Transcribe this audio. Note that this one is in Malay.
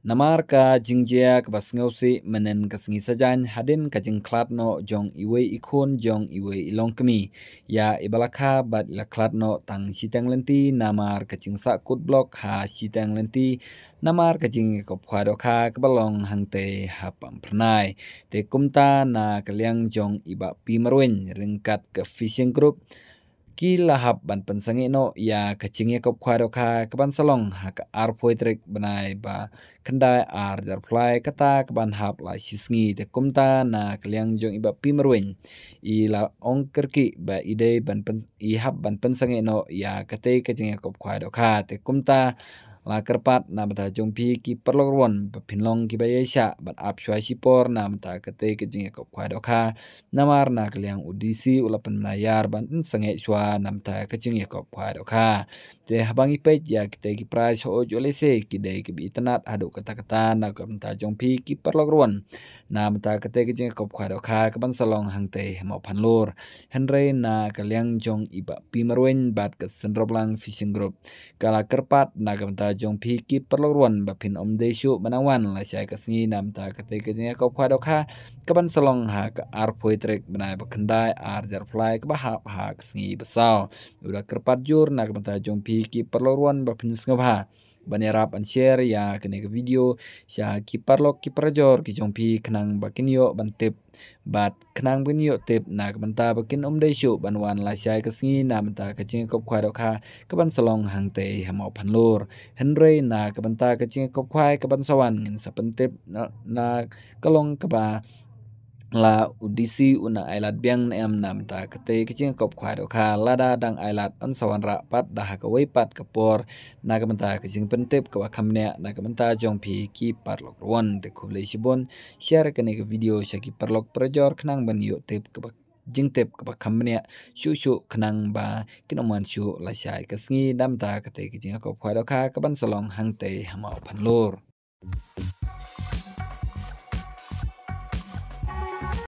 namar ka jingjia ka basngausi menen ka singi sajan hadin ka jing klat no jong iwe ikon jong iwe ilongkami ya ibalakha bat la klat no tang sitang lenti namar ka jing sa kut blok ha sitang lenti namar ka jing ko khwa do kha ka balong hangte ha pam phnai te kumta na ka liang jong iba pi marwen ringkat ka fishing group ki la hab ban pen sangi no ya ke chingi kop khwa ro kha ke ban salong ha ka ar phoi trek banai ba kandai ar der fly ka ta ke ban hab la si sngi te kum ta na kliang jong iba pim ruin i la ong ker ki ba ide ban pen i hab ban pen sangi no ya ke te ke chingi kop khwa ro kha te kum ta la kerpat na bata jompi ki perlorwon pinlong ki bayai sya bat ap shua sipor na mata kete ke jing ekop ya kwa doka ha. na mar na kliang udisi ulapan menayar ban in sange shua na mata ke jing ekop ya kwa doka ha. te habang ipet ya kete ki pra shu ojo lese ki dey ke bitanat hadu kata kata na ya kwa mata jompi ki perlorwon na mata ha, kete ke jing ekop kwa doka ke ban salong hang te hemo panlur henre na kliang jong iba pimerwen bat ke sendroblang fishing group kala kerpat na kemata jong phi ki parlor wan ba phin om de shu manawan la chai ka sngi nam ta ka te ka jenga ka khwa do kha ka ban salong ha ka ar phoi trek banai ba khandai ar jar fly ka ba ha ha sngi ba sao ura kar par jur na ka ta jong phi ki parlor wan ba phin sngi ba banerap ban share ya kene ke video sia kipar lok kipar jor ki jong pi kenang bakin yo ban tip bat kenang bin yo tip na ke menta bakin om dei ban wan la sia ke singi na menta ke cing kop kwai ka ke ban selong hang te ha mo pan lur henry na ke menta ke cing kop kwai ke ban sawan ngin sa pen tip na ke long ke ba la udisi una ailat biang em nam ta kate kiching kop khwa do kha lada dang ailat on sawan ra pat da ha kawai pat kapor na ka manta kiching pentep ka khamne na ka manta jong phi ki parlok ron te khub le sibon share ka ne video sha ki parlok prajor khnang ban yo tep ka jing tep ka khamne shu shu khnang ba kinoman shu la shai ka sngi dam ta kate kiching kop khwa do kha ka ban salong hang te hama phan lor